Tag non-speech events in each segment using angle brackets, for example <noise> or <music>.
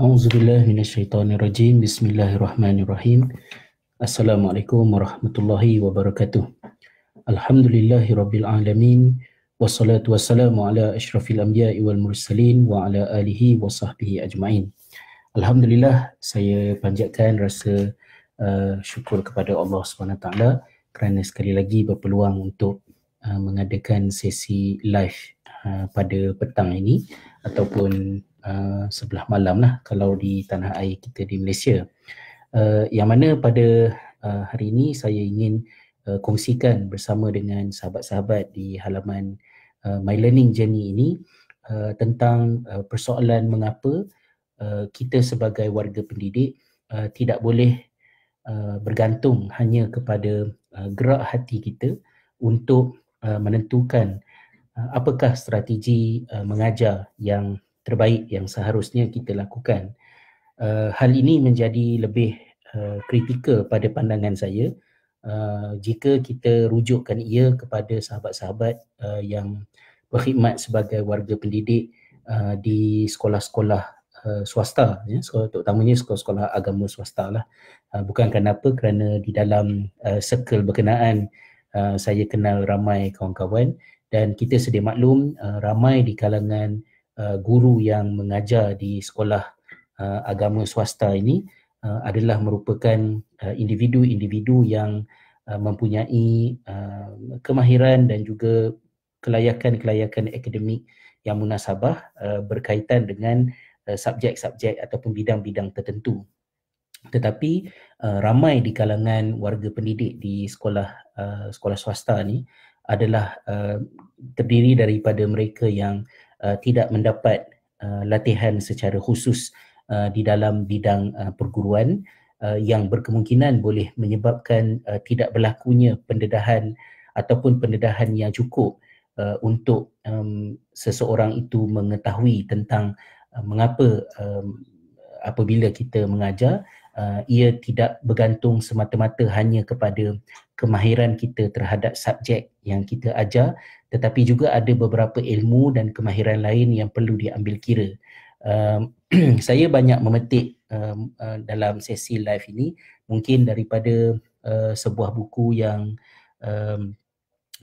أعوذ بالله من الشيطان الرجيم بسم الله الرحمن الرحيم السلام عليكم ورحمة الله وبركاته الحمد لله رب العالمين والصلاة والسلام على أشرف الأنبياء والمرسلين وعلى آله وصحبه أجمعين الحمد لله saya panjatkan rasa uh, syukur kepada Allah SWT kerana sekali lagi berpeluang untuk uh, mengadakan sesi live uh, pada petang ini ataupun Uh, sebelah malam lah kalau di tanah air kita di Malaysia. Uh, yang mana pada uh, hari ini saya ingin uh, kongsikan bersama dengan sahabat-sahabat di halaman uh, My Learning Journey ini uh, tentang uh, persoalan mengapa uh, kita sebagai warga pendidik uh, tidak boleh uh, bergantung hanya kepada uh, gerak hati kita untuk uh, menentukan uh, apakah strategi uh, mengajar yang terbaik yang seharusnya kita lakukan. Uh, hal ini menjadi lebih eh, kritikal pada pandangan saya uh, jika kita rujukkan ia kepada sahabat-sahabat uh, yang berkhidmat sebagai warga pendidik uh, di sekolah-sekolah uh, swasta ya sekolah terutamanya sekolah-sekolah agama swasta lah uh, bukan kenapa kerana di dalam uh, circle berkenaan uh, saya kenal ramai kawan-kawan dan kita sedia maklum uh, ramai di kalangan Uh, guru yang mengajar di sekolah uh, agama swasta ini uh, adalah merupakan uh, individu-individu yang uh, mempunyai uh, kemahiran dan juga kelayakan-kelayakan akademik yang munasabah uh, berkaitan dengan uh, subjek-subjek ataupun bidang-bidang tertentu. Tetapi uh, ramai di kalangan warga pendidik di sekolah uh, sekolah swasta ni adalah uh, terdiri daripada mereka yang Uh, tidak mendapat uh, latihan secara khusus uh, di dalam bidang uh, perguruan uh, yang berkemungkinan boleh menyebabkan uh, tidak berlakunya pendedahan ataupun pendedahan yang cukup uh, untuk um, seseorang itu mengetahui tentang uh, mengapa um, apabila kita mengajar Uh, ia tidak bergantung semata-mata hanya kepada kemahiran kita terhadap subjek yang kita ajar tetapi juga ada beberapa ilmu dan kemahiran lain yang perlu diambil kira. Um, <clears throat> saya banyak memetik um, uh, dalam sesi live ini mungkin daripada uh, sebuah buku yang um,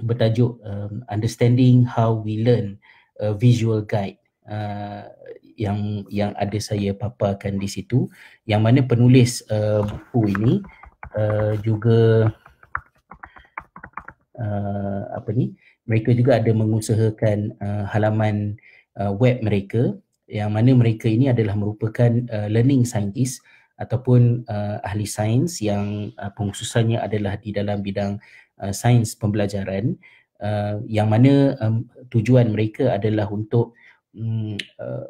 bertajuk um, Understanding How We Learn a Visual Guide uh, yang yang ada saya paparkan di situ yang mana penulis uh, buku ini uh, juga uh, apa ni uh, mereka juga ada mengusahakan uh, halaman uh, web mereka yang mana mereka ini adalah merupakan uh, learning scientist ataupun uh, ahli sains yang uh, pengkhususannya adalah di dalam bidang uh, sains pembelajaran uh, yang mana um, tujuan mereka adalah untuk um, uh,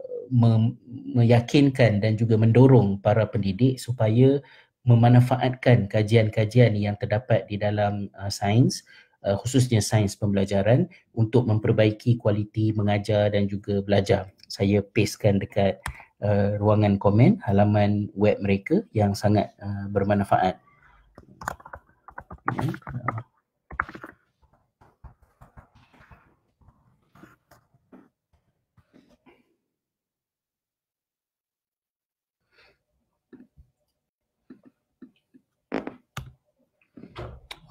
meyakinkan dan juga mendorong para pendidik supaya memanfaatkan kajian-kajian yang terdapat di dalam uh, sains uh, khususnya sains pembelajaran untuk memperbaiki kualiti mengajar dan juga belajar. Saya pastekan dekat uh, ruangan komen halaman web mereka yang sangat uh, bermanfaat. Ya.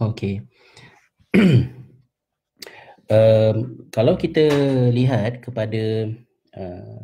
Okay. <clears throat> um, kalau kita lihat kepada uh,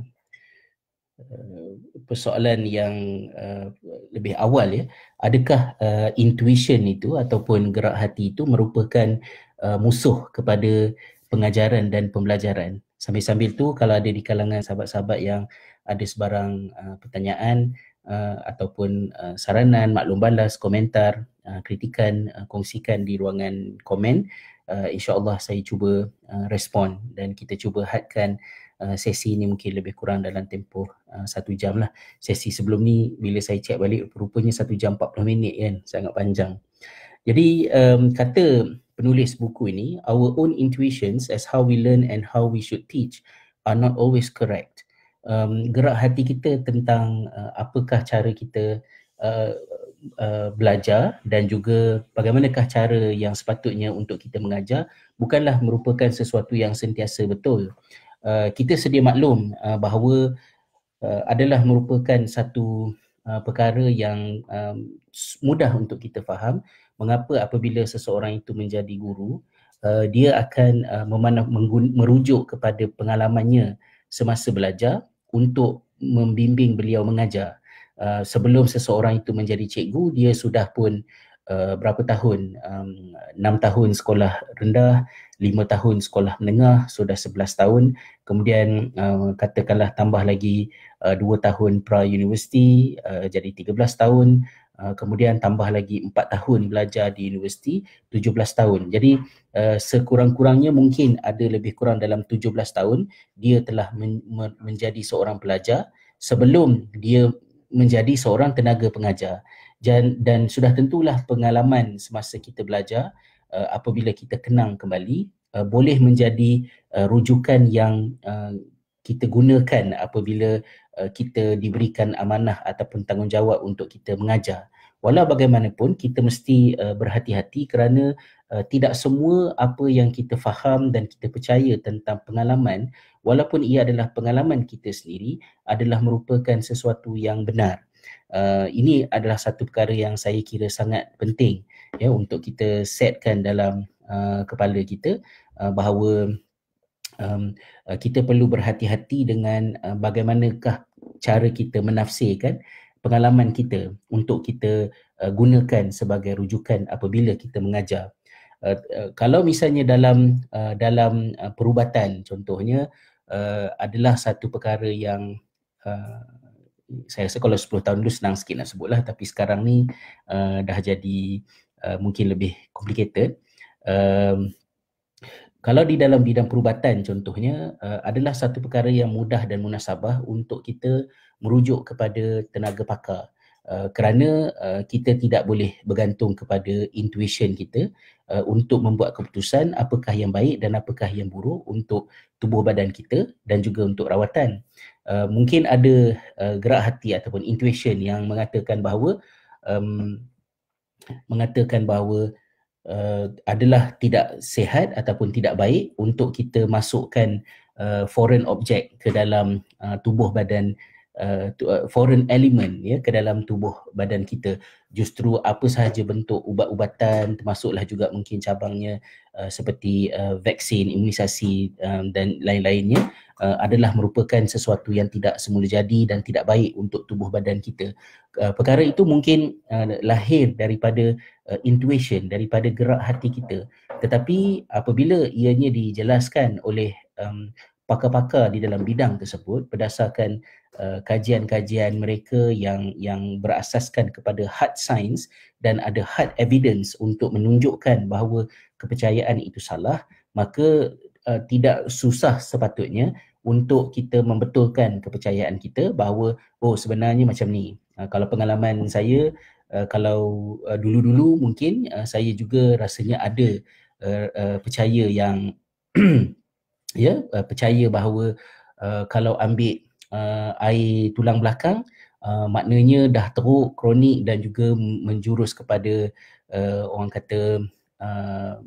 uh, persoalan yang uh, lebih awal ya adakah uh, intuition itu ataupun gerak hati itu merupakan uh, musuh kepada pengajaran dan pembelajaran sambil-sambil tu kalau ada di kalangan sahabat-sahabat yang ada sebarang uh, pertanyaan uh, ataupun uh, saranan, maklum balas, komentar, uh, kritikan, uh, kongsikan di ruangan komen. Uh, InsyaAllah saya cuba uh, respon dan kita cuba hadkan uh, sesi ini mungkin lebih kurang dalam tempoh uh, satu jam lah. Sesi sebelum ni bila saya cek balik rupanya satu jam 40 minit kan, sangat panjang. Jadi um, kata penulis buku ini, our own intuitions as how we learn and how we should teach are not always correct um, gerak hati kita tentang uh, apakah cara kita uh, uh, belajar dan juga bagaimanakah cara yang sepatutnya untuk kita mengajar bukanlah merupakan sesuatu yang sentiasa betul. Uh, kita sedia maklum uh, bahawa uh, adalah merupakan satu uh, perkara yang um, mudah untuk kita faham mengapa apabila seseorang itu menjadi guru Uh, dia akan uh, merujuk kepada pengalamannya semasa belajar untuk membimbing beliau mengajar. Uh, sebelum seseorang itu menjadi cikgu, dia sudah pun uh, berapa tahun? Um, tahun sekolah rendah, lima tahun sekolah menengah, sudah sebelas tahun. Kemudian uh, katakanlah tambah lagi uh, tahun pra-universiti, uh, jadi belas tahun. Ah, kemudian tambah lagi 4 tahun belajar di universiti 17 tahun. Jadi uh, sekurang-kurangnya mungkin ada lebih kurang dalam 17 tahun dia telah men- men- menjadi seorang pelajar sebelum dia menjadi seorang tenaga pengajar. Dan dan sudah tentulah pengalaman semasa kita belajar uh, apabila kita kenang kembali uh, boleh menjadi uh, rujukan yang uh, kita gunakan apabila Eh, kita diberikan amanah ataupun tanggungjawab untuk kita mengajar. Walau bagaimanapun kita mesti uh, berhati-hati kerana uh, tidak semua apa yang kita faham dan kita percaya tentang pengalaman walaupun ia adalah pengalaman kita sendiri adalah merupakan sesuatu yang benar. Uh, ini adalah satu perkara yang saya kira sangat penting ya untuk kita setkan dalam uh, kepala kita uh, bahawa um, uh, kita perlu berhati-hati dengan uh, bagaimanakah cara kita menafsirkan pengalaman kita untuk kita uh, gunakan sebagai rujukan apabila kita mengajar. Uh, uh, kalau misalnya dalam uh, dalam uh, perubatan contohnya uh, adalah satu perkara yang uh, saya rasa kalau 10 tahun dulu senang sikit nak sebutlah tapi sekarang ni uh, dah jadi uh, mungkin lebih complicated. Uh, kalau di dalam bidang perubatan contohnya uh, adalah satu perkara yang mudah dan munasabah untuk kita merujuk kepada tenaga pakar uh, kerana uh, kita tidak boleh bergantung kepada intuition kita uh, untuk membuat keputusan apakah yang baik dan apakah yang buruk untuk tubuh badan kita dan juga untuk rawatan uh, mungkin ada uh, gerak hati ataupun intuition yang mengatakan bahawa um, mengatakan bahawa uh, adalah tidak sehat ataupun tidak baik untuk kita masukkan uh, foreign object ke dalam uh, tubuh badan uh, Uh, uh, foreign element ya ke dalam tubuh badan kita justru apa sahaja bentuk ubat-ubatan termasuklah juga mungkin cabangnya uh, seperti uh, vaksin imunisasi um, dan lain-lainnya uh, adalah merupakan sesuatu yang tidak semula jadi dan tidak baik untuk tubuh badan kita uh, perkara itu mungkin uh, lahir daripada uh, intuition daripada gerak hati kita tetapi apabila ianya dijelaskan oleh um, pakar-pakar di dalam bidang tersebut berdasarkan uh, kajian-kajian mereka yang yang berasaskan kepada hard science dan ada hard evidence untuk menunjukkan bahawa kepercayaan itu salah maka uh, tidak susah sepatutnya untuk kita membetulkan kepercayaan kita bahawa oh sebenarnya macam ni uh, kalau pengalaman saya uh, kalau uh, dulu-dulu mungkin uh, saya juga rasanya ada uh, uh, percaya yang <clears throat> ya uh, percaya bahawa uh, kalau ambil uh, air tulang belakang Uh, maknanya dah teruk kronik dan juga menjurus kepada uh, orang kata uh,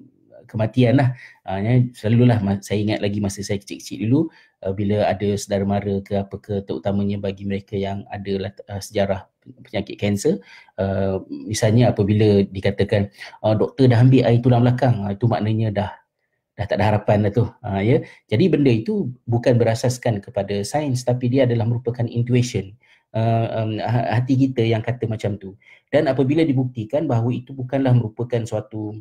kematian lah. Uh, ya, selalulah saya ingat lagi masa saya kecil-kecil dulu uh, bila ada saudara mara ke apa ke terutamanya bagi mereka yang ada uh, sejarah penyakit kanser. Uh, misalnya apabila dikatakan uh, doktor dah ambil air tulang belakang, uh, itu maknanya dah dah tak ada harapan dah tu uh, ya yeah. jadi benda itu bukan berasaskan kepada sains tapi dia adalah merupakan intuition uh, um, ha, hati kita yang kata macam tu dan apabila dibuktikan bahawa itu bukanlah merupakan suatu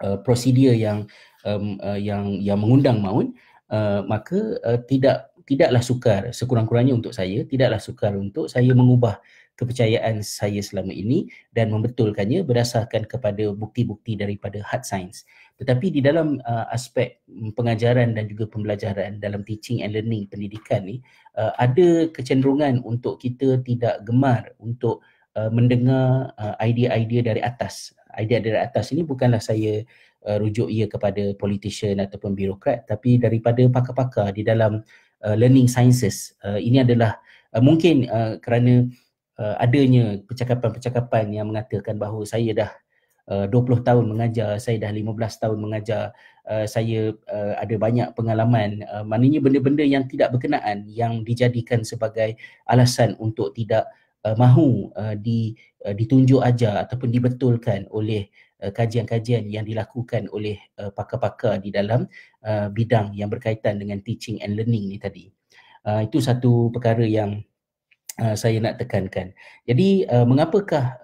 uh, prosedur yang um, uh, yang yang mengundang maut uh, maka uh, tidak tidaklah sukar sekurang-kurangnya untuk saya tidaklah sukar untuk saya mengubah kepercayaan saya selama ini dan membetulkannya berdasarkan kepada bukti-bukti daripada hard science tetapi di dalam uh, aspek mm, pengajaran dan juga pembelajaran dalam teaching and learning pendidikan ni uh, ada kecenderungan untuk kita tidak gemar untuk uh, mendengar uh, idea-idea dari atas. Idea dari atas ini bukanlah saya uh, rujuk ia kepada politician ataupun birokrat tapi daripada pakar-pakar di dalam uh, learning sciences. Uh, ini adalah uh, mungkin uh, kerana uh, adanya percakapan-percakapan yang mengatakan bahawa saya dah 20 eh, tahun mengajar, saya dah 15 tahun mengajar, eh, saya eh, ada banyak pengalaman. Maknanya benda-benda yang tidak berkenaan yang dijadikan sebagai alasan untuk tidak mahu di ditunjuk ajar ataupun dibetulkan oleh kajian-kajian yang dilakukan oleh pakar-pakar di dalam bidang yang berkaitan dengan teaching and learning ni tadi. Itu satu perkara yang saya nak tekankan. Jadi mengapakah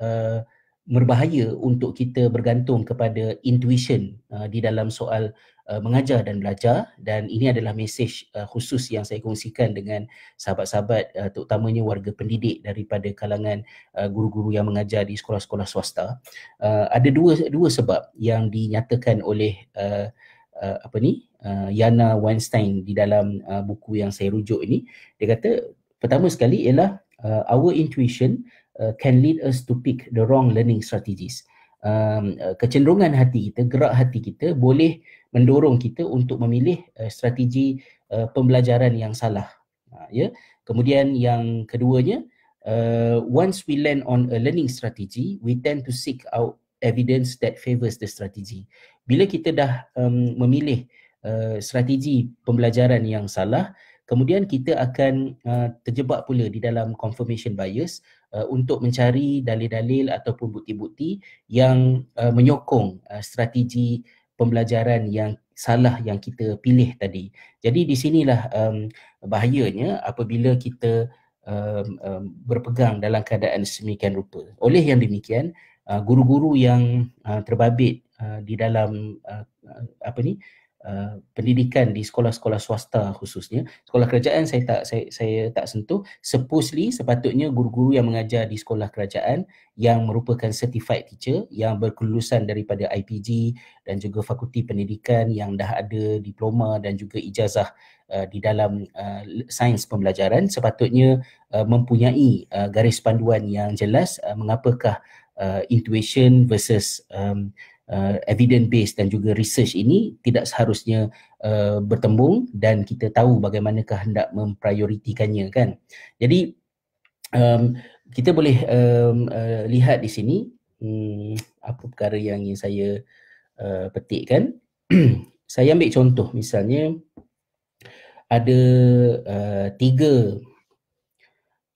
berbahaya untuk kita bergantung kepada intuition uh, di dalam soal uh, mengajar dan belajar dan ini adalah mesej uh, khusus yang saya kongsikan dengan sahabat-sahabat uh, terutamanya warga pendidik daripada kalangan uh, guru-guru yang mengajar di sekolah-sekolah swasta uh, ada dua dua sebab yang dinyatakan oleh uh, uh, apa ni uh, Yana Weinstein di dalam uh, buku yang saya rujuk ini dia kata pertama sekali ialah uh, our intuition uh, can lead us to pick the wrong learning strategies. Um, uh, kecenderungan hati kita, gerak hati kita boleh mendorong kita untuk memilih uh, strategi uh, pembelajaran yang salah. Uh, ha, yeah. Kemudian yang keduanya, uh, once we land on a learning strategy, we tend to seek out evidence that favours the strategy. Bila kita dah um, memilih uh, strategi pembelajaran yang salah, kemudian kita akan uh, terjebak pula di dalam confirmation bias uh, untuk mencari dalil-dalil ataupun bukti-bukti yang uh, menyokong uh, strategi pembelajaran yang salah yang kita pilih tadi. Jadi di sinilah um, bahayanya apabila kita um, um, berpegang dalam keadaan semikian rupa. Oleh yang demikian, uh, guru-guru yang uh, terbabit uh, di dalam uh, apa ni Uh, pendidikan di sekolah-sekolah swasta khususnya sekolah kerajaan saya tak saya, saya tak sentuh supposedly sepatutnya guru-guru yang mengajar di sekolah kerajaan yang merupakan certified teacher yang berkelulusan daripada IPG dan juga fakulti pendidikan yang dah ada diploma dan juga ijazah uh, di dalam uh, sains pembelajaran sepatutnya uh, mempunyai uh, garis panduan yang jelas uh, mengapakah uh, intuition versus um, uh, evidence based dan juga research ini tidak seharusnya uh, bertembung dan kita tahu bagaimana kehendak memprioritikannya kan jadi um, kita boleh um, uh, lihat di sini um, apa perkara yang ingin saya uh, petik kan <clears throat> saya ambil contoh misalnya ada uh, tiga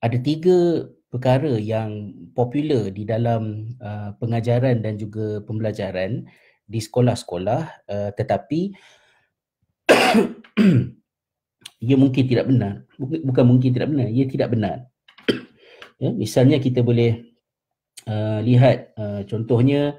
ada tiga perkara yang popular di dalam uh, pengajaran dan juga pembelajaran di sekolah-sekolah uh, tetapi <coughs> ia mungkin tidak benar bukan mungkin tidak benar ia tidak benar <coughs> ya misalnya kita boleh uh, lihat uh, contohnya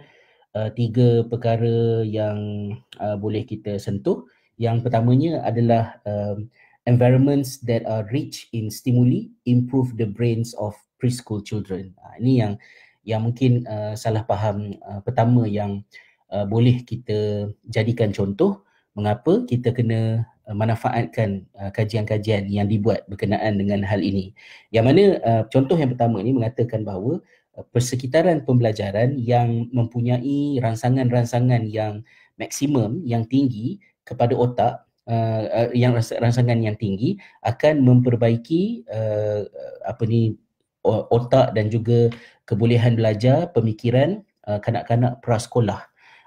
uh, tiga perkara yang uh, boleh kita sentuh yang pertamanya adalah um, environments that are rich in stimuli improve the brains of preschool children. Uh, ini yang yang mungkin uh, salah faham uh, pertama yang uh, boleh kita jadikan contoh mengapa kita kena uh, manfaatkan uh, kajian-kajian yang dibuat berkenaan dengan hal ini. Yang mana uh, contoh yang pertama ini mengatakan bahawa uh, persekitaran pembelajaran yang mempunyai rangsangan-rangsangan yang maksimum yang tinggi kepada otak uh, uh, yang rangsangan yang tinggi akan memperbaiki uh, apa ni otak dan juga kebolehan belajar pemikiran uh, kanak-kanak prasekolah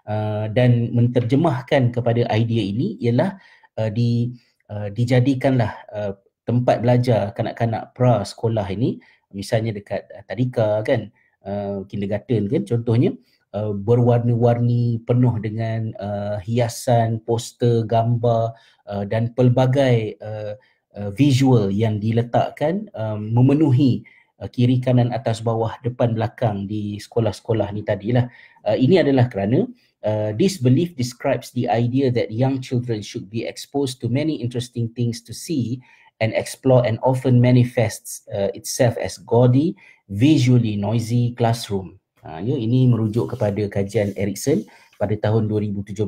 uh, dan menterjemahkan kepada idea ini ialah uh, di uh, dijadikanlah uh, tempat belajar kanak-kanak prasekolah ini misalnya dekat uh, tadika kan uh, kindergarten kan contohnya Uh, berwarna-warni penuh dengan uh, hiasan poster gambar uh, dan pelbagai uh, uh, visual yang diletakkan um, memenuhi Uh, kiri kanan atas bawah depan belakang di sekolah-sekolah ni tadilah uh, ini adalah kerana uh, this belief describes the idea that young children should be exposed to many interesting things to see and explore and often manifests uh, itself as gaudy visually noisy classroom uh, ya ini merujuk kepada kajian Erikson pada tahun 2017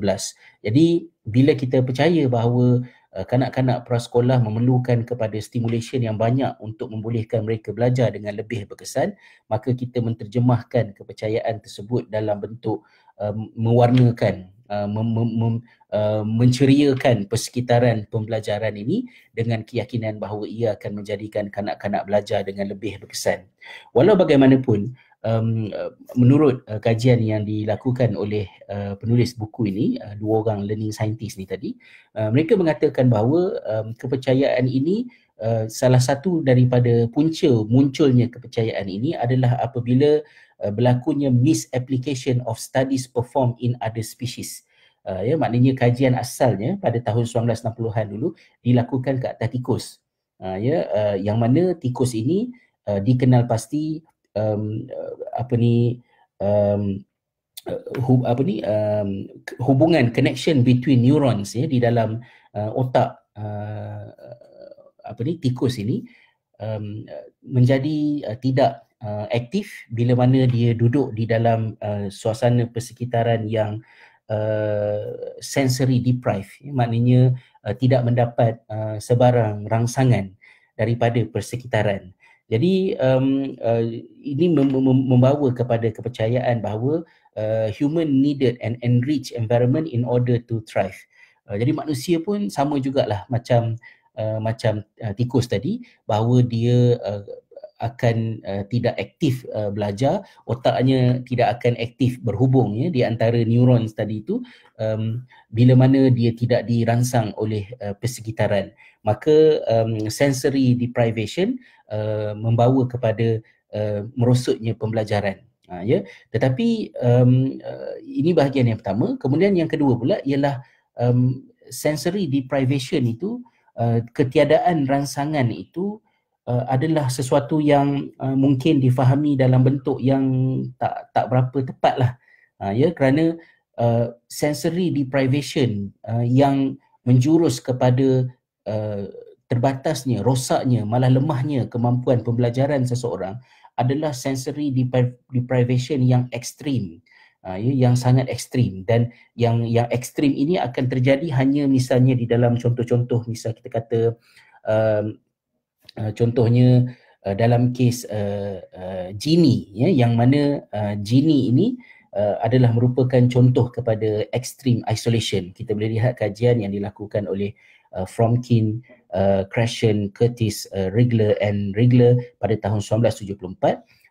jadi bila kita percaya bahawa Eh, kanak-kanak prasekolah memerlukan kepada stimulation yang banyak untuk membolehkan mereka belajar dengan lebih berkesan maka kita menterjemahkan kepercayaan tersebut dalam bentuk uh, mewarnakan uh, mem- mem- uh, menceriakan persekitaran pembelajaran ini dengan keyakinan bahawa ia akan menjadikan kanak-kanak belajar dengan lebih berkesan walau bagaimanapun um, menurut uh, kajian yang dilakukan oleh uh, penulis buku ini uh, dua orang learning scientist ni tadi uh, mereka mengatakan bahawa um, kepercayaan ini Uh, salah satu daripada punca munculnya kepercayaan ini adalah apabila uh, berlakunya misapplication of studies performed in other species. Uh, ya maknanya kajian asalnya pada tahun 1960-an dulu dilakukan ke atas tikus. Uh, ya uh, yang mana tikus ini uh, dikenal pasti um, apa ni um, hub, apa ni um, hubungan connection between neurons ya di dalam uh, otak uh, apa ni tikus ini um, menjadi uh, tidak uh, aktif bila mana dia duduk di dalam uh, suasana persekitaran yang uh, sensory deprived ya, maknanya uh, tidak mendapat uh, sebarang rangsangan daripada persekitaran uh, jadi um, uh, ini mem- mem- membawa kepada kepercayaan bahawa uh, human needed an enriched environment in order to thrive. Uh, jadi manusia pun sama jugalah macam uh, macam uh, tikus tadi bahawa dia uh, akan uh, tidak aktif uh, belajar, otaknya tidak akan aktif berhubung ya di antara neuron tadi itu um, bila mana dia tidak dirangsang oleh uh, persekitaran. Maka um, sensory deprivation uh, uh, membawa kepada uh, merosotnya pembelajaran uh, ya yeah? tetapi um, uh, ini bahagian yang pertama kemudian yang kedua pula ialah um, sensory deprivation itu uh, ketiadaan rangsangan itu Uh, adalah sesuatu yang uh, mungkin difahami dalam bentuk yang tak tak berapa tepatlah uh, ya yeah? kerana uh, sensory deprivation uh, yang menjurus kepada uh, terbatasnya, rosaknya, malah lemahnya kemampuan pembelajaran seseorang adalah sensory deprivation yang ekstrim. Ah, ya, yang sangat ekstrim dan yang yang ekstrim ini akan terjadi hanya misalnya di dalam contoh-contoh misal kita kata uh, uh, contohnya uh, dalam kes uh, uh, Gini ya yang mana uh, Gini ini uh, adalah merupakan contoh kepada ekstrim isolation kita boleh lihat kajian yang dilakukan oleh uh, Fromkin uh, uh, Crescent, Curtis, uh, Regler and Regler pada tahun 1974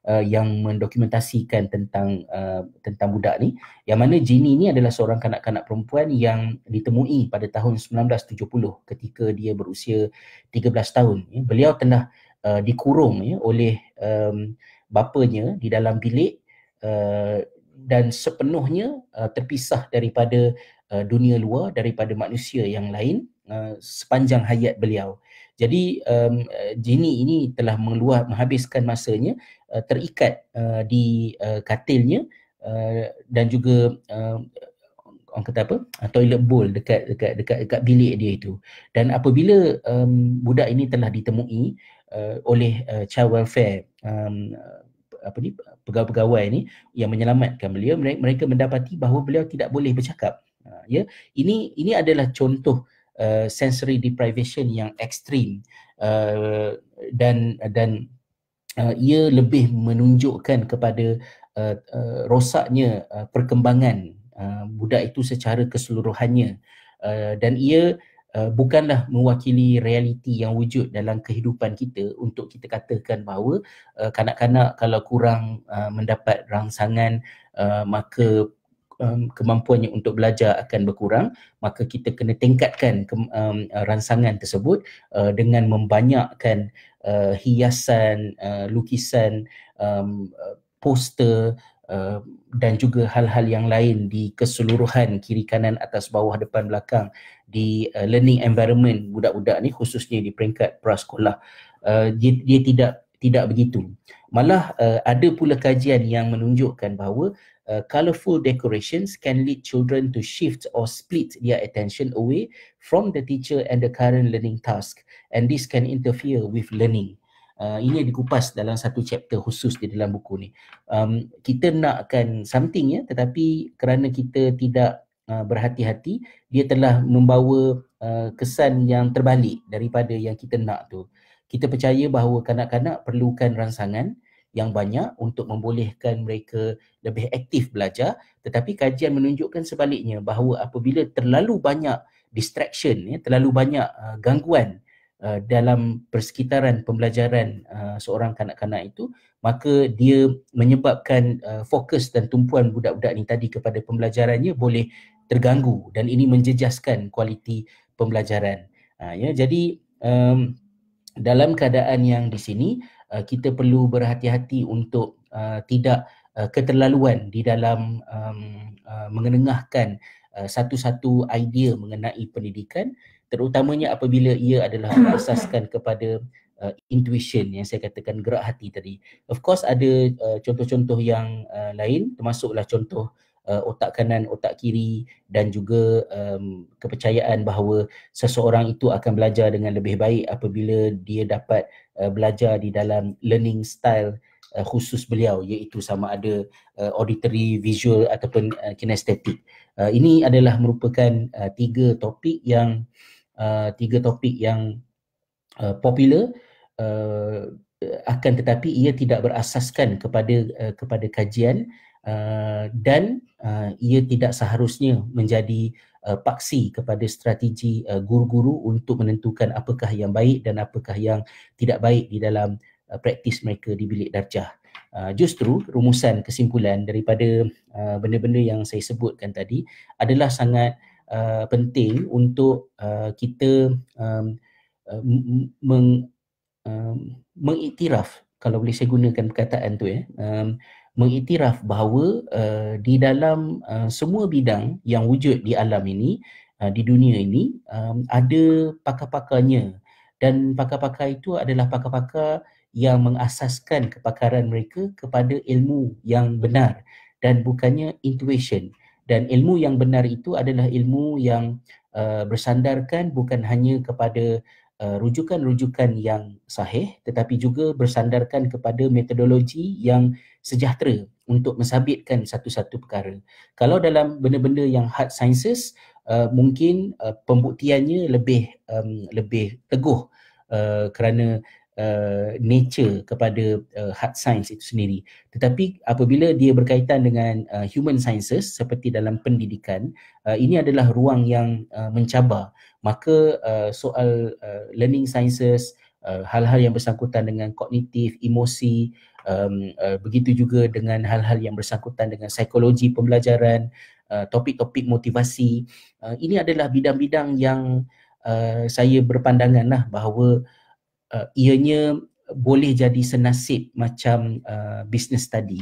Uh, yang mendokumentasikan tentang uh, tentang budak ni yang mana Jenny ni adalah seorang kanak-kanak perempuan yang ditemui pada tahun 1970 ketika dia berusia 13 tahun ya, beliau telah uh, dikurung ya, oleh um, bapanya di dalam bilik uh, dan sepenuhnya uh, terpisah daripada uh, dunia luar daripada manusia yang lain Uh, sepanjang hayat beliau. Jadi um, uh, Jini ini telah mengeluar menghabiskan masanya uh, terikat uh, di uh, katilnya uh, dan juga uh, orang kata apa uh, toilet bowl dekat dekat dekat dekat bilik dia itu. Dan apabila um, budak ini telah ditemui uh, oleh uh, child welfare um, apa ni pegawai-pegawai ni yang menyelamatkan beliau mereka mendapati bahawa beliau tidak boleh bercakap. Uh, ya, ini ini adalah contoh Uh, sensory deprivation yang ekstrim uh, dan dan uh, ia lebih menunjukkan kepada uh, uh, rosaknya uh, perkembangan uh, budak itu secara keseluruhannya uh, dan ia uh, bukanlah mewakili realiti yang wujud dalam kehidupan kita untuk kita katakan bahawa uh, kanak-kanak kalau kurang uh, mendapat rangsangan uh, maka um, kemampuannya untuk belajar akan berkurang maka kita kena tingkatkan ke, um, ransangan tersebut uh, dengan membanyakkan uh, hiasan uh, lukisan um, uh, poster Uh, dan juga hal-hal yang lain di keseluruhan kiri kanan atas bawah depan belakang di uh, learning environment budak-budak ni khususnya di peringkat prasekolah uh, dia, dia tidak tidak begitu malah uh, ada pula kajian yang menunjukkan bahawa Uh, colorful decorations can lead children to shift or split their attention away from the teacher and the current learning task and this can interfere with learning uh, ini dikupas dalam satu chapter khusus di dalam buku ni um, kita nakkan something ya tetapi kerana kita tidak uh, berhati-hati dia telah membawa uh, kesan yang terbalik daripada yang kita nak tu kita percaya bahawa kanak-kanak perlukan rangsangan yang banyak untuk membolehkan mereka lebih aktif belajar tetapi kajian menunjukkan sebaliknya bahawa apabila terlalu banyak distraction ya terlalu banyak uh, gangguan uh, dalam persekitaran pembelajaran uh, seorang kanak-kanak itu maka dia menyebabkan uh, fokus dan tumpuan budak-budak ini tadi kepada pembelajarannya boleh terganggu dan ini menjejaskan kualiti pembelajaran uh, ya jadi um, dalam keadaan yang di sini uh, Uh, kita perlu berhati-hati untuk uh, tidak uh, keterlaluan di dalam um, uh, mengenengahkan uh, satu-satu idea mengenai pendidikan terutamanya apabila ia adalah <coughs> berasaskan kepada uh, intuition yang saya katakan gerak hati tadi. Of course ada uh, contoh-contoh yang uh, lain termasuklah contoh uh, otak kanan, otak kiri dan juga um, kepercayaan bahawa seseorang itu akan belajar dengan lebih baik apabila dia dapat uh, belajar di dalam learning style uh, khusus beliau iaitu sama ada uh, auditory, visual ataupun uh, kinestetik. Uh, ini adalah merupakan uh, tiga topik yang uh, tiga topik yang uh, popular uh, akan tetapi ia tidak berasaskan kepada uh, kepada kajian uh, uh, dan uh, ia tidak seharusnya menjadi uh, paksi kepada strategi uh, guru-guru untuk menentukan apakah yang baik dan apakah yang tidak baik di dalam uh, praktis mereka di bilik darjah. Uh, justru rumusan kesimpulan daripada uh, benda-benda yang saya sebutkan tadi adalah sangat uh, penting untuk uh, kita um, uh, meng, um, mengiktiraf kalau boleh saya gunakan perkataan tu ya um, mengiktiraf bahawa uh, di dalam uh, semua bidang yang wujud di alam ini uh, di dunia ini um, ada pakar-pakarnya dan pakar-pakar itu adalah pakar-pakar yang mengasaskan kepakaran mereka kepada ilmu yang benar dan bukannya intuition dan ilmu yang benar itu adalah ilmu yang uh, bersandarkan bukan hanya kepada Eh, rujukan-rujukan uh, yang sahih tetapi juga bersandarkan kepada metodologi yang sejahtera untuk mensabitkan satu-satu perkara. Kalau dalam benda-benda yang hard sciences uh, mungkin uh, pembuktiannya lebih um, lebih teguh uh, kerana uh, nature kepada uh, hard science itu sendiri. Tetapi apabila dia berkaitan dengan uh, human sciences seperti dalam pendidikan uh, ini adalah ruang yang uh, mencabar maka uh, soal uh, learning sciences uh, hal-hal yang bersangkutan dengan kognitif emosi um, uh, begitu juga dengan hal-hal yang bersangkutan dengan psikologi pembelajaran uh, topik-topik motivasi uh, ini adalah bidang-bidang yang uh, saya berpandanganlah bahawa uh, ianya boleh jadi senasib macam uh, business study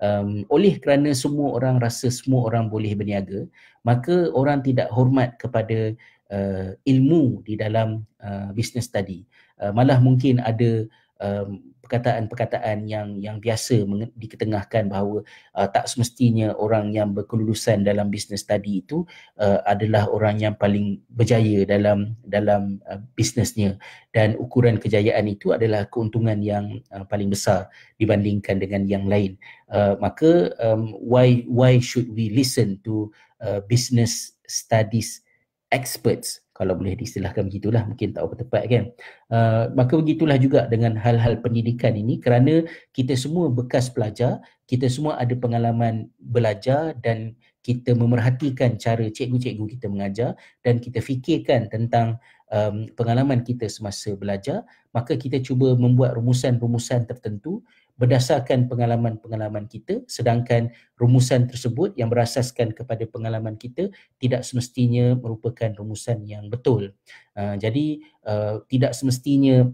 um, oleh kerana semua orang rasa semua orang boleh berniaga maka orang tidak hormat kepada uh, ilmu di dalam uh, bisnes tadi uh, malah mungkin ada um, perkataan-perkataan yang yang biasa diketengahkan bahawa uh, tak semestinya orang yang berkelulusan dalam bisnes tadi itu uh, adalah orang yang paling berjaya dalam dalam uh, bisnesnya dan ukuran kejayaan itu adalah keuntungan yang uh, paling besar dibandingkan dengan yang lain uh, maka um, why why should we listen to uh, business studies uh, experts kalau boleh disilahkan begitulah mungkin tak apa tepat kan uh, maka begitulah juga dengan hal-hal pendidikan ini kerana kita semua bekas pelajar kita semua ada pengalaman belajar dan kita memerhatikan cara cikgu-cikgu kita mengajar dan kita fikirkan tentang um, pengalaman kita semasa belajar maka kita cuba membuat rumusan-rumusan tertentu berdasarkan pengalaman-pengalaman kita sedangkan rumusan tersebut yang berasaskan kepada pengalaman kita tidak semestinya merupakan rumusan yang betul. Uh, jadi uh, tidak semestinya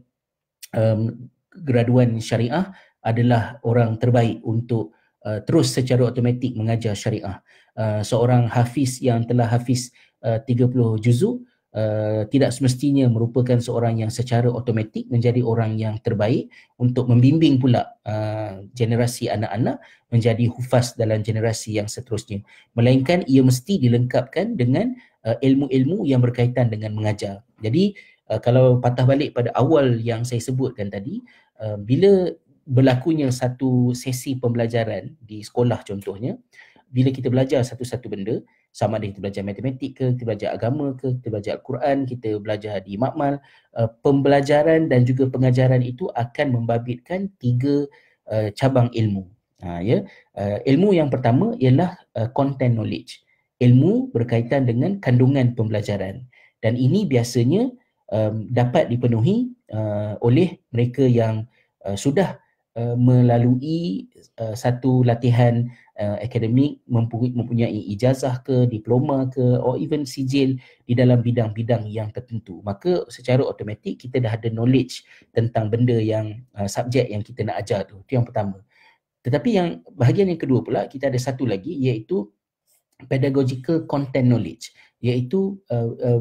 um, graduan syariah adalah orang terbaik untuk uh, terus secara automatik mengajar syariah. Uh, seorang hafiz yang telah hafiz uh, 30 juzuk uh, tidak semestinya merupakan seorang yang secara automatik menjadi orang yang terbaik untuk membimbing pula uh, generasi anak-anak menjadi hufaz dalam generasi yang seterusnya melainkan ia mesti dilengkapkan dengan uh, ilmu-ilmu yang berkaitan dengan mengajar jadi uh, kalau patah balik pada awal yang saya sebutkan tadi uh, bila berlakunya satu sesi pembelajaran di sekolah contohnya bila kita belajar satu-satu benda sama ada kita belajar matematik ke, kita belajar agama ke, kita belajar Al-Quran, kita belajar di makmal, uh, pembelajaran dan juga pengajaran itu akan membabitkan tiga uh, cabang ilmu. Ha, ya? uh, ilmu yang pertama ialah uh, content knowledge. Ilmu berkaitan dengan kandungan pembelajaran. Dan ini biasanya um, dapat dipenuhi uh, oleh mereka yang uh, sudah Uh, melalui uh, satu latihan uh, akademik mempunyai, mempunyai ijazah ke diploma ke or even sijil di dalam bidang-bidang yang tertentu maka secara automatik kita dah ada knowledge tentang benda yang uh, subjek yang kita nak ajar tu itu yang pertama tetapi yang bahagian yang kedua pula kita ada satu lagi iaitu pedagogical content knowledge iaitu uh, uh,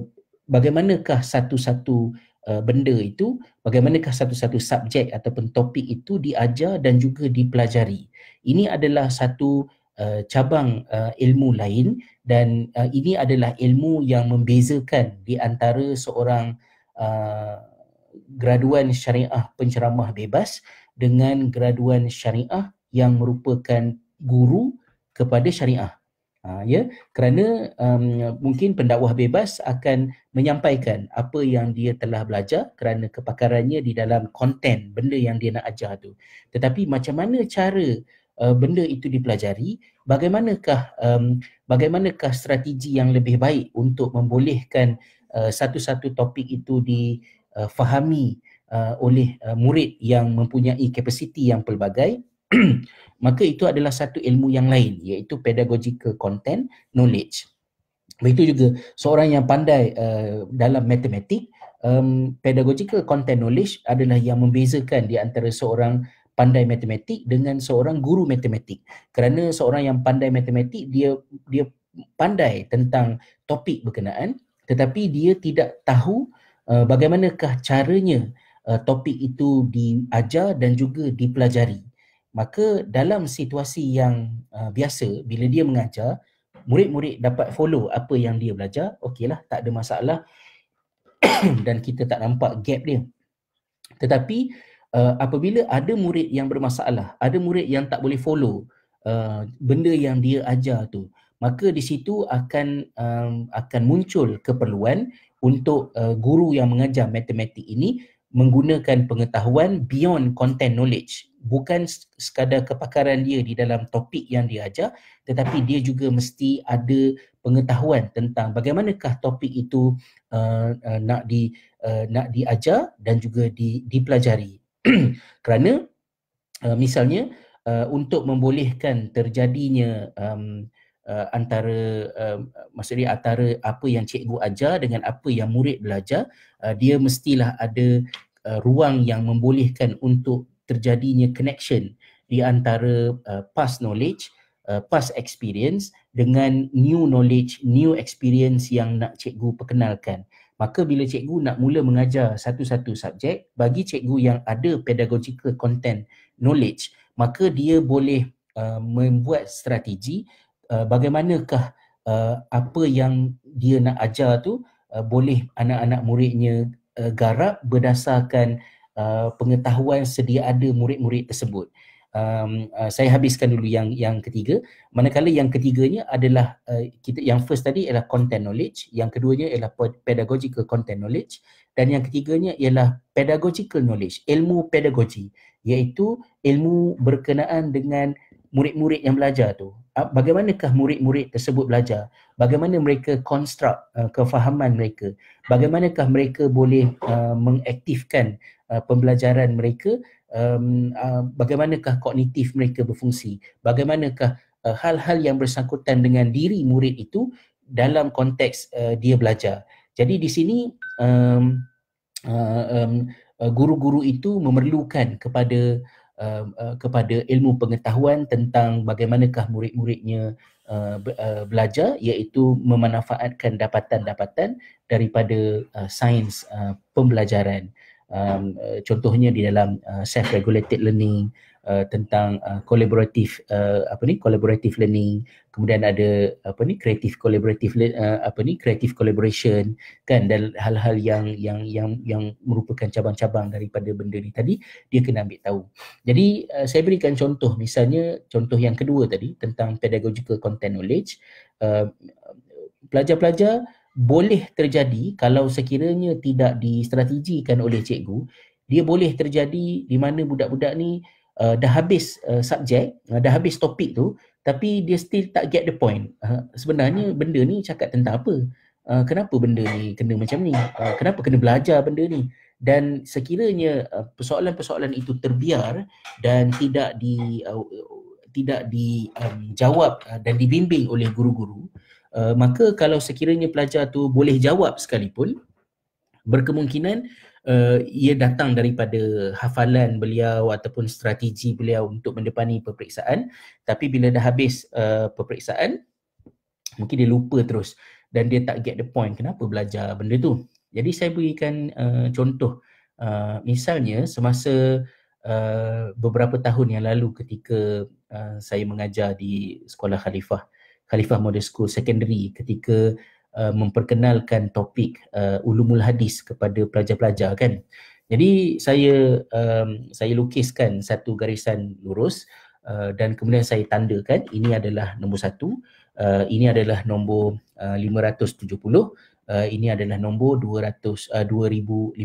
bagaimanakah satu-satu Eh, benda itu bagaimanakah satu-satu subjek ataupun topik itu diajar dan juga dipelajari ini adalah satu uh, cabang uh, ilmu lain dan uh, ini adalah ilmu yang membezakan di antara seorang uh, graduan syariah penceramah bebas dengan graduan syariah yang merupakan guru kepada syariah Ha, ya, kerana um, mungkin pendakwah bebas akan menyampaikan apa yang dia telah belajar kerana kepakarannya di dalam konten benda yang dia nak ajar tu. Tetapi macam mana cara uh, benda itu dipelajari, bagaimanakah um, bagaimanakah strategi yang lebih baik untuk membolehkan uh, satu-satu topik itu difahami uh, uh, oleh uh, murid yang mempunyai kapasiti yang pelbagai <clears throat> maka itu adalah satu ilmu yang lain iaitu pedagogical content knowledge. Begitu juga seorang yang pandai uh, dalam matematik, um, pedagogical content knowledge adalah yang membezakan di antara seorang pandai matematik dengan seorang guru matematik. Kerana seorang yang pandai matematik dia dia pandai tentang topik berkenaan tetapi dia tidak tahu uh, bagaimanakah caranya uh, topik itu diajar dan juga dipelajari maka dalam situasi yang uh, biasa bila dia mengajar murid-murid dapat follow apa yang dia belajar okeylah tak ada masalah <coughs> dan kita tak nampak gap dia tetapi uh, apabila ada murid yang bermasalah ada murid yang tak boleh follow uh, benda yang dia ajar tu maka di situ akan um, akan muncul keperluan untuk uh, guru yang mengajar matematik ini menggunakan pengetahuan beyond content knowledge bukan sekadar kepakaran dia di dalam topik yang dia ajar tetapi dia juga mesti ada pengetahuan tentang bagaimanakah topik itu uh, uh, nak di uh, nak diajar dan juga di dipelajari <clears throat> kerana uh, misalnya uh, untuk membolehkan terjadinya um, uh, antara uh, maksudnya antara apa yang cikgu ajar dengan apa yang murid belajar uh, dia mestilah ada uh, ruang yang membolehkan untuk terjadinya connection di antara uh, past knowledge, uh, past experience dengan new knowledge, new experience yang nak cikgu perkenalkan. Maka bila cikgu nak mula mengajar satu-satu subjek, bagi cikgu yang ada pedagogical content knowledge, maka dia boleh uh, membuat strategi uh, bagaimanakah uh, apa yang dia nak ajar tu uh, boleh anak-anak muridnya uh, eh, garap berdasarkan uh, pengetahuan sedia ada murid-murid tersebut. Um, uh, saya habiskan dulu yang yang ketiga. Manakala yang ketiganya adalah uh, kita yang first tadi ialah content knowledge, yang keduanya ialah pedagogical content knowledge dan yang ketiganya ialah pedagogical knowledge, ilmu pedagogi iaitu ilmu berkenaan dengan murid-murid yang belajar tu ah, bagaimanakah murid-murid tersebut belajar bagaimana mereka construct uh, kefahaman mereka bagaimanakah mereka boleh uh, mengaktifkan uh, pembelajaran mereka um, uh, bagaimanakah kognitif mereka berfungsi bagaimanakah uh, hal-hal yang bersangkutan dengan diri murid itu dalam konteks uh, dia belajar jadi di sini um, uh, um, guru-guru itu memerlukan kepada Um, uh, kepada ilmu pengetahuan tentang bagaimanakah murid-muridnya uh, be, uh, belajar iaitu memanfaatkan dapatan-dapatan daripada uh, sains uh, pembelajaran um, eh, contohnya di dalam uh, eh, self regulated learning uh, tentang uh, collaborative uh, apa ni collaborative learning kemudian ada apa ni creative collaborative uh, apa ni creative collaboration kan dan hal-hal yang yang yang yang merupakan cabang-cabang daripada benda ni tadi dia kena ambil tahu jadi uh, saya berikan contoh misalnya contoh yang kedua tadi tentang pedagogical content knowledge uh, pelajar-pelajar boleh terjadi kalau sekiranya tidak distrategikan oleh cikgu dia boleh terjadi di mana budak-budak ni uh, dah habis uh, subjek uh, dah habis topik tu tapi dia still tak get the point uh, sebenarnya benda ni cakap tentang apa uh, kenapa benda ni kena macam ni uh, kenapa kena belajar benda ni dan sekiranya uh, persoalan-persoalan itu terbiar dan tidak di uh, tidak dijawab um, uh, dan dibimbing oleh guru-guru uh, uh, maka kalau sekiranya pelajar tu boleh jawab sekalipun berkemungkinan uh, ia datang daripada hafalan beliau ataupun strategi beliau untuk mendepani peperiksaan tapi bila dah habis uh, peperiksaan mungkin dia lupa terus dan dia tak get the point kenapa belajar benda tu jadi saya berikan uh, contoh uh, misalnya semasa Uh, beberapa tahun yang lalu ketika uh, saya mengajar di sekolah khalifah Khalifah Model School Secondary ketika uh, memperkenalkan topik uh, ulumul hadis kepada pelajar-pelajar kan. Jadi saya um, saya lukiskan satu garisan lurus uh, dan kemudian saya tandakan ini adalah nombor satu, uh, ini adalah nombor uh, 570, uh, ini adalah nombor 200 uh, 2015.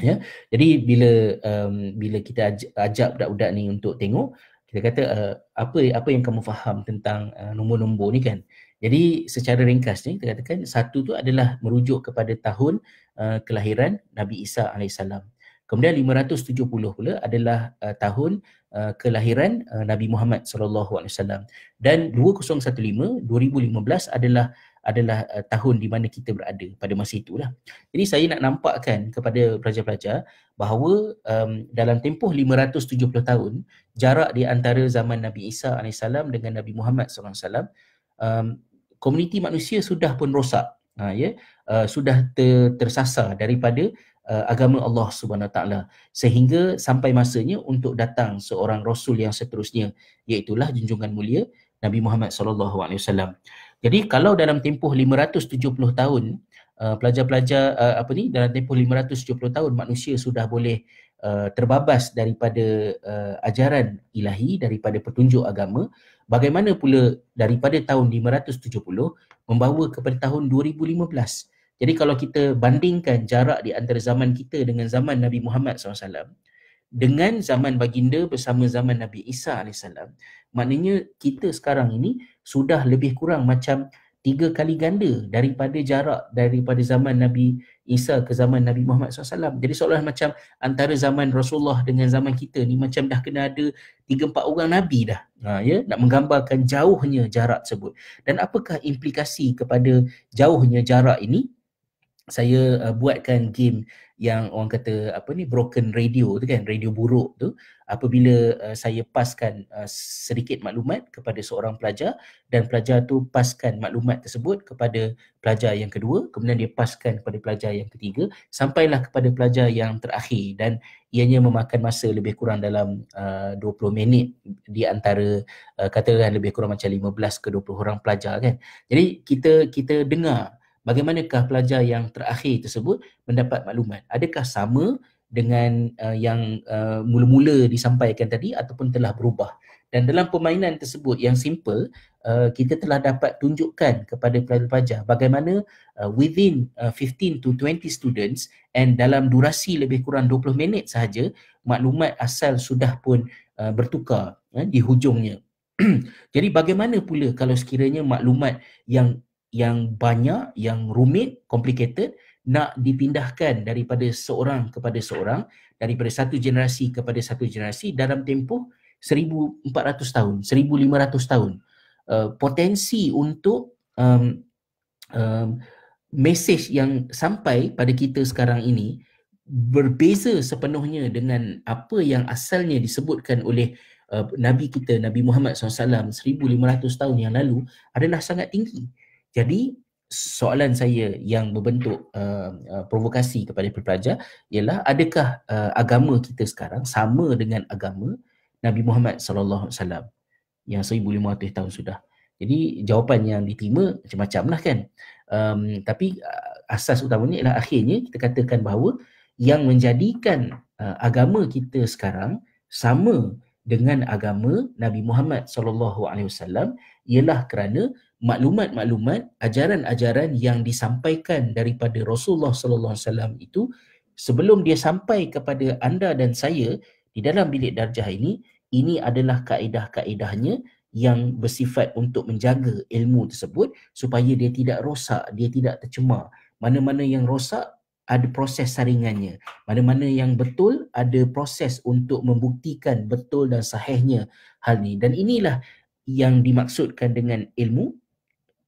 Ya. Jadi bila um, bila kita ajak budak-budak ni untuk tengok kita kata uh, apa apa yang kamu faham tentang uh, nombor-nombor ni kan jadi secara ringkas ni kita katakan satu tu adalah merujuk kepada tahun uh, kelahiran Nabi Isa alaihissalam kemudian 570 pula adalah uh, tahun uh, kelahiran uh, Nabi Muhammad saw. dan 2015 2015 adalah adalah uh, tahun di mana kita berada pada masa itulah. Jadi saya nak nampakkan kepada pelajar-pelajar bahawa um, dalam tempoh 570 tahun jarak di antara zaman Nabi Isa AS dengan Nabi Muhammad SAW um, komuniti manusia sudah pun rosak. Ha, ya? uh, sudah ter, tersasar daripada uh, agama Allah Subhanahu wa taala sehingga sampai masanya untuk datang seorang rasul yang seterusnya iaitu junjungan mulia Nabi Muhammad sallallahu alaihi wasallam. Jadi kalau dalam tempoh 570 tahun uh, pelajar-pelajar uh, apa ni dalam tempoh 570 tahun manusia sudah boleh uh, terbabas daripada uh, ajaran ilahi daripada petunjuk agama bagaimana pula daripada tahun 570 membawa kepada tahun 2015 jadi kalau kita bandingkan jarak di antara zaman kita dengan zaman Nabi Muhammad SAW Mhm. dengan zaman baginda bersama zaman Nabi Isa AS. Maknanya kita sekarang ini sudah lebih kurang macam tiga kali ganda daripada jarak daripada zaman Nabi Isa ke zaman Nabi Muhammad SAW. Jadi seolah macam antara zaman Rasulullah dengan zaman kita ni macam dah kena ada tiga empat orang Nabi dah. Ha, ya? Nak menggambarkan jauhnya jarak tersebut. Dan apakah implikasi kepada jauhnya jarak ini? Saya uh, buatkan game yang orang kata apa ni broken radio tu kan radio buruk tu apabila uh, saya paskan uh, sedikit maklumat kepada seorang pelajar dan pelajar tu paskan maklumat tersebut kepada pelajar yang kedua kemudian dia paskan kepada pelajar yang ketiga sampailah kepada pelajar yang terakhir dan ianya memakan masa lebih kurang dalam uh, 20 minit di antara uh, katakan lebih kurang macam 15 ke 20 orang pelajar kan jadi kita kita dengar bagaimanakah pelajar yang terakhir tersebut mendapat maklumat adakah sama dengan uh, yang uh, mula-mula disampaikan tadi ataupun telah berubah dan dalam permainan tersebut yang simple Uh, kita telah dapat tunjukkan kepada pelajar pelajar bagaimana uh, within uh, 15 to 20 students and dalam durasi lebih kurang 20 minit sahaja maklumat asal sudah pun uh, bertukar uh, di hujungnya <clears throat> jadi bagaimana pula kalau sekiranya maklumat yang yang banyak, yang rumit, complicated nak dipindahkan daripada seorang kepada seorang, daripada satu generasi kepada satu generasi dalam tempoh 1400 tahun, 1500 tahun. Uh, potensi untuk um, um, mesej yang sampai pada kita sekarang ini berbeza sepenuhnya dengan apa yang asalnya disebutkan oleh uh, Nabi kita, Nabi Muhammad SAW 1500 tahun yang lalu adalah sangat tinggi. Jadi soalan saya yang berbentuk uh, uh, provokasi kepada pelajar ialah adakah uh, agama kita sekarang sama dengan agama Nabi Muhammad sallallahu alaihi wasallam yang 1500 tahun sudah. Jadi jawapan yang diterima macam-macam lah kan. Um, tapi uh, asas utamanya ialah akhirnya kita katakan bahawa yang menjadikan uh, agama kita sekarang sama dengan agama Nabi Muhammad sallallahu alaihi wasallam ialah kerana maklumat-maklumat, ajaran-ajaran yang disampaikan daripada Rasulullah sallallahu alaihi wasallam itu sebelum dia sampai kepada anda dan saya di dalam bilik darjah ini, ini adalah kaedah-kaedahnya yang bersifat untuk menjaga ilmu tersebut supaya dia tidak rosak, dia tidak tercemar. Mana-mana yang rosak ada proses saringannya. Mana-mana yang betul ada proses untuk membuktikan betul dan sahihnya hal ini. Dan inilah yang dimaksudkan dengan ilmu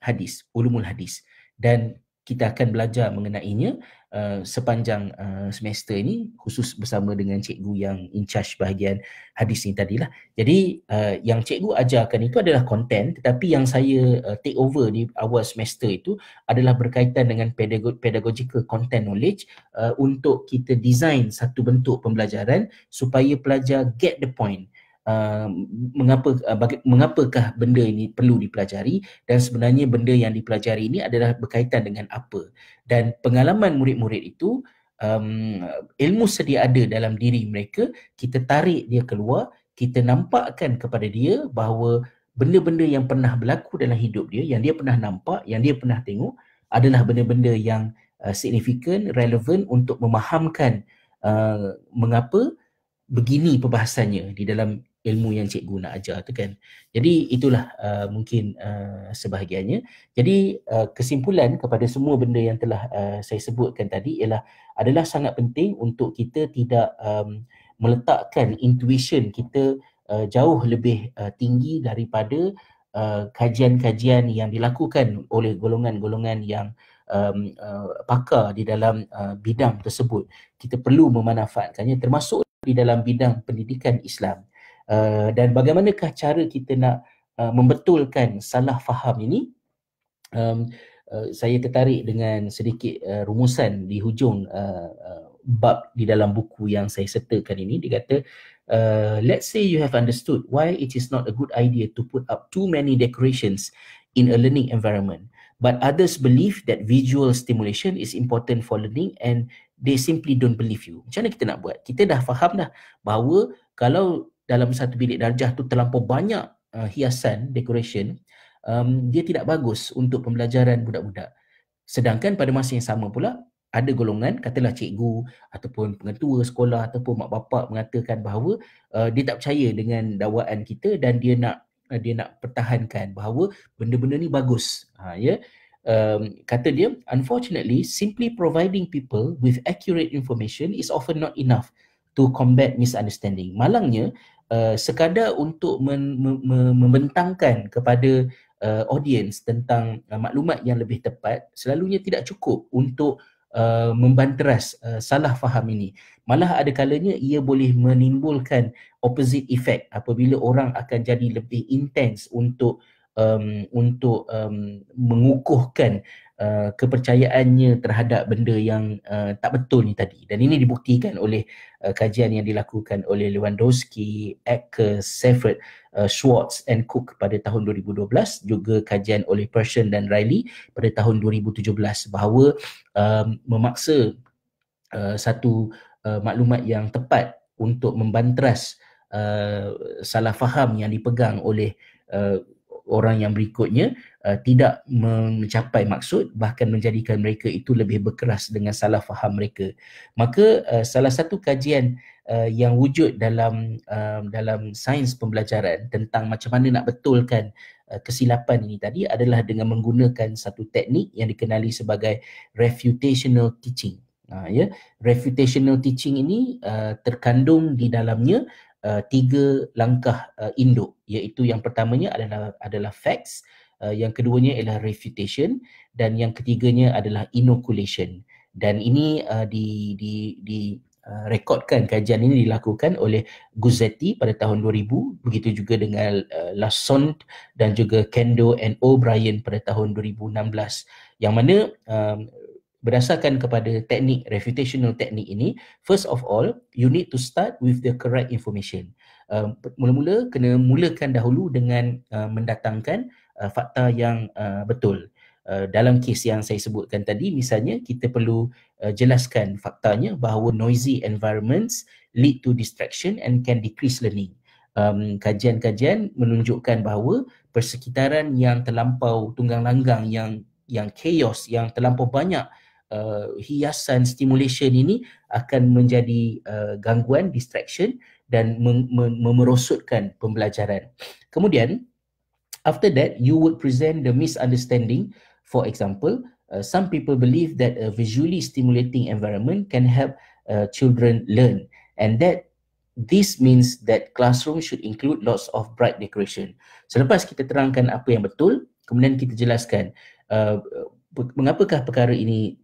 hadis, ulumul hadis. Dan kita akan belajar mengenainya uh, sepanjang uh, semester ini khusus bersama dengan cikgu yang in charge bahagian hadis ni tadilah. Jadi uh, yang cikgu ajarkan itu adalah konten tetapi yang saya uh, take over di awal semester itu adalah berkaitan dengan pedagog- pedagogical content knowledge uh, untuk kita design satu bentuk pembelajaran supaya pelajar get the point. Uh, Uh, mengapa uh, baga- mengapakah benda ini perlu dipelajari dan sebenarnya benda yang dipelajari ini adalah berkaitan dengan apa dan pengalaman murid-murid itu um, ilmu sedia ada dalam diri mereka kita tarik dia keluar kita nampakkan kepada dia bahawa benda-benda yang pernah berlaku dalam hidup dia yang dia pernah nampak yang dia pernah tengok adalah benda-benda yang uh, signifikan relevan untuk memahamkan uh, mengapa begini perbahasannya di dalam ilmu yang cikgu nak ajar tu kan. Jadi itulah uh, mungkin uh, sebahagiannya. Jadi uh, kesimpulan kepada semua benda yang telah uh, saya sebutkan tadi ialah adalah sangat penting untuk kita tidak um, meletakkan intuition kita uh, jauh lebih uh, tinggi daripada uh, kajian-kajian yang dilakukan oleh golongan-golongan yang um, uh, pakar di dalam uh, bidang tersebut. Kita perlu memanfaatkannya termasuk di dalam bidang pendidikan Islam uh, dan bagaimanakah cara kita nak uh, membetulkan salah faham ini um, uh, saya tertarik dengan sedikit uh, rumusan di hujung uh, uh, bab di dalam buku yang saya sertakan ini dia kata uh, let's say you have understood why it is not a good idea to put up too many decorations in a learning environment but others believe that visual stimulation is important for learning and they simply don't believe you. Macam mana kita nak buat? Kita dah faham dah bahawa kalau dalam satu bilik darjah tu terlampau banyak uh, hiasan decoration um, dia tidak bagus untuk pembelajaran budak-budak sedangkan pada masa yang sama pula ada golongan katalah cikgu ataupun pengetua sekolah ataupun mak bapak mengatakan bahawa uh, dia tak percaya dengan dakwaan kita dan dia nak uh, dia nak pertahankan bahawa benda-benda ni bagus ha yeah? um, kata dia unfortunately simply providing people with accurate information is often not enough to combat misunderstanding malangnya Uh, sekadar untuk men, me, me, membentangkan kepada uh, audiens tentang uh, maklumat yang lebih tepat selalunya tidak cukup untuk Uh, membanteras uh, salah faham ini malah ada kalanya ia boleh menimbulkan opposite effect apabila orang akan jadi lebih intens untuk um, untuk um, mengukuhkan uh, kepercayaannya terhadap benda yang uh, tak betul ni tadi dan ini dibuktikan oleh uh, kajian yang dilakukan oleh Lewandowski, Ecker, Seifert, uh, Schwartz and Cook pada tahun 2012 juga kajian oleh Persson dan Riley pada tahun 2017 bahawa um, memaksa uh, satu uh, maklumat yang tepat untuk membanteras uh, salah faham yang dipegang oleh uh, orang yang berikutnya uh, tidak mencapai maksud bahkan menjadikan mereka itu lebih berkeras dengan salah faham mereka maka uh, salah satu kajian uh, yang wujud dalam uh, dalam sains pembelajaran tentang macam mana nak betulkan uh, kesilapan ini tadi adalah dengan menggunakan satu teknik yang dikenali sebagai refutational teaching. Ha, ya, refutational teaching ini uh, terkandung di dalamnya uh, tiga langkah uh, induk iaitu yang pertamanya adalah adalah facts uh, yang keduanya ialah refutation dan yang ketiganya adalah inoculation dan ini uh, di di di uh, rekodkan kajian ini dilakukan oleh Guzzetti pada tahun 2000 begitu juga dengan uh, Lassont dan juga Kendo and O'Brien pada tahun 2016 yang mana um, berdasarkan kepada teknik refutational teknik ini first of all you need to start with the correct information uh, mula-mula kena mulakan dahulu dengan uh, mendatangkan uh, fakta yang uh, betul uh, dalam kes yang saya sebutkan tadi misalnya kita perlu uh, jelaskan faktanya bahawa noisy environments lead to distraction and can decrease learning um, kajian-kajian menunjukkan bahawa persekitaran yang terlampau tunggang langgang yang yang chaos yang terlampau banyak uh, hiasan stimulation ini akan menjadi uh, gangguan distraction dan memerosotkan pembelajaran. Kemudian after that you would present the misunderstanding for example Uh, some people believe that a visually stimulating environment can help uh, children learn and that this means that classroom should include lots of bright decoration selepas so, kita terangkan apa yang betul kemudian kita jelaskan uh, mengapakah perkara ini